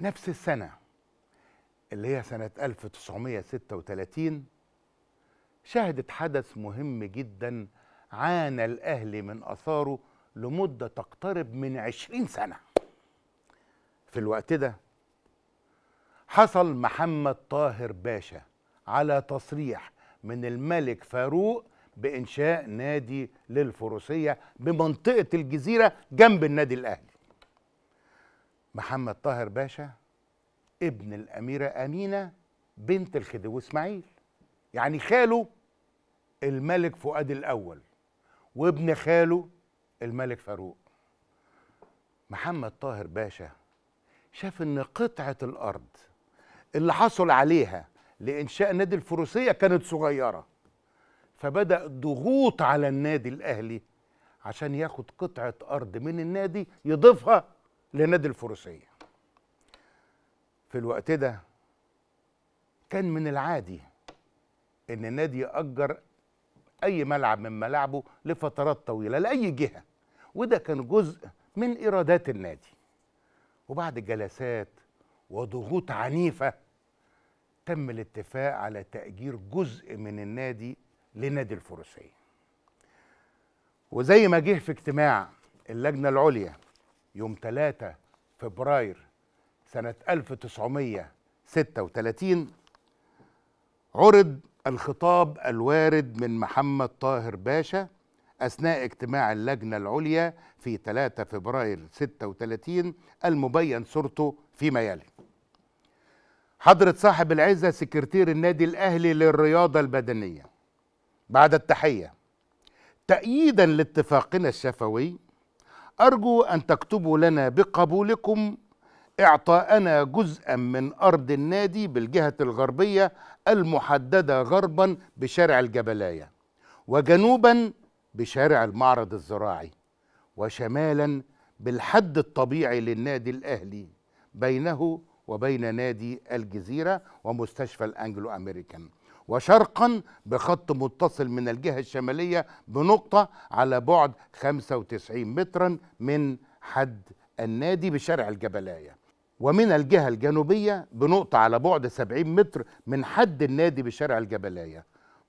نفس السنة اللي هي سنة 1936 شهدت حدث مهم جدا عانى الأهل من أثاره لمدة تقترب من عشرين سنة في الوقت ده حصل محمد طاهر باشا على تصريح من الملك فاروق بإنشاء نادي للفروسية بمنطقة الجزيرة جنب النادي الأهلي محمد طاهر باشا ابن الأميرة أمينة بنت الخديوي إسماعيل يعني خاله الملك فؤاد الأول وابن خاله الملك فاروق محمد طاهر باشا شاف ان قطعة الأرض اللي حصل عليها لإنشاء نادي الفروسية كانت صغيرة فبدأ ضغوط على النادي الأهلي عشان ياخد قطعة أرض من النادي يضيفها لنادي الفروسيه في الوقت ده كان من العادي ان النادي ياجر اي ملعب من ملاعبه لفترات طويله لاي جهه وده كان جزء من ايرادات النادي وبعد جلسات وضغوط عنيفه تم الاتفاق على تاجير جزء من النادي لنادي الفروسيه وزي ما جه في اجتماع اللجنه العليا يوم 3 فبراير سنة 1936 عرض الخطاب الوارد من محمد طاهر باشا أثناء اجتماع اللجنة العليا في 3 فبراير 36 المبين صورته فيما يلي حضرة صاحب العزة سكرتير النادي الأهلي للرياضة البدنية بعد التحية تأييدا لاتفاقنا الشفوي أرجو أن تكتبوا لنا بقبولكم إعطاءنا جزءا من أرض النادي بالجهة الغربية المحددة غربا بشارع الجبلاية وجنوبا بشارع المعرض الزراعي وشمالا بالحد الطبيعي للنادي الأهلي بينه وبين نادي الجزيرة ومستشفى الأنجلو أمريكان وشرقا بخط متصل من الجهة الشمالية بنقطة على بعد 95 مترا من حد النادي بشارع الجبلاية ومن الجهة الجنوبية بنقطة على بعد 70 متر من حد النادي بشارع الجبلاية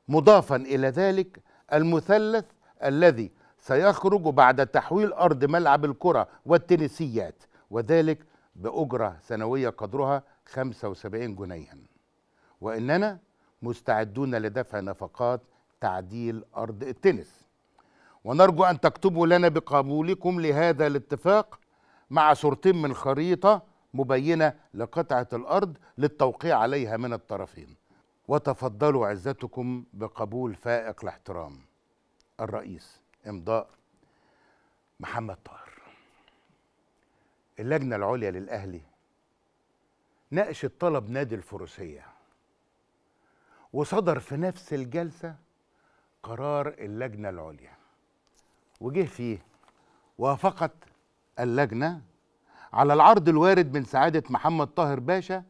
مضافا إلى ذلك المثلث الذي سيخرج بعد تحويل أرض ملعب الكرة والتنسيات وذلك بأجرة سنوية قدرها 75 جنيها وإننا مستعدون لدفع نفقات تعديل أرض التنس ونرجو أن تكتبوا لنا بقبولكم لهذا الاتفاق مع صورتين من خريطة مبينة لقطعة الأرض للتوقيع عليها من الطرفين وتفضلوا عزتكم بقبول فائق الاحترام الرئيس إمضاء محمد طاهر اللجنة العليا للأهلي ناقشت طلب نادي الفروسية وصدر في نفس الجلسة قرار اللجنة العليا وجه فيه وافقت اللجنة على العرض الوارد من سعادة محمد طاهر باشا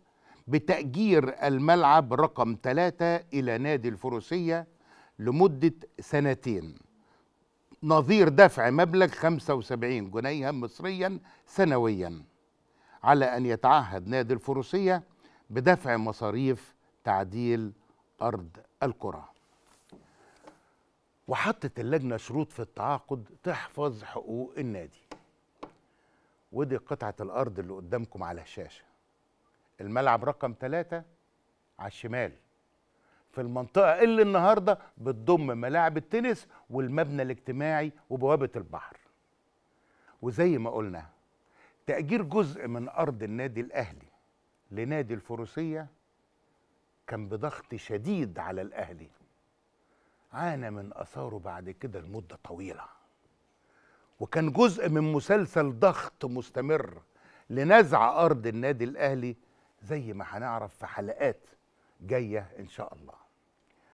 بتأجير الملعب رقم ثلاثة إلى نادي الفروسية لمدة سنتين نظير دفع مبلغ 75 جنيها مصريا سنويا على أن يتعهد نادي الفروسية بدفع مصاريف تعديل أرض الكرة وحطت اللجنة شروط في التعاقد تحفظ حقوق النادي ودي قطعة الأرض اللي قدامكم على الشاشة الملعب رقم ثلاثة على الشمال في المنطقة اللي النهاردة بتضم ملاعب التنس والمبنى الاجتماعي وبوابة البحر وزي ما قلنا تأجير جزء من أرض النادي الأهلي لنادي الفروسية كان بضغط شديد على الأهلي عانى من أثاره بعد كده لمدة طويلة وكان جزء من مسلسل ضغط مستمر لنزع أرض النادي الأهلي زي ما هنعرف في حلقات جاية إن شاء الله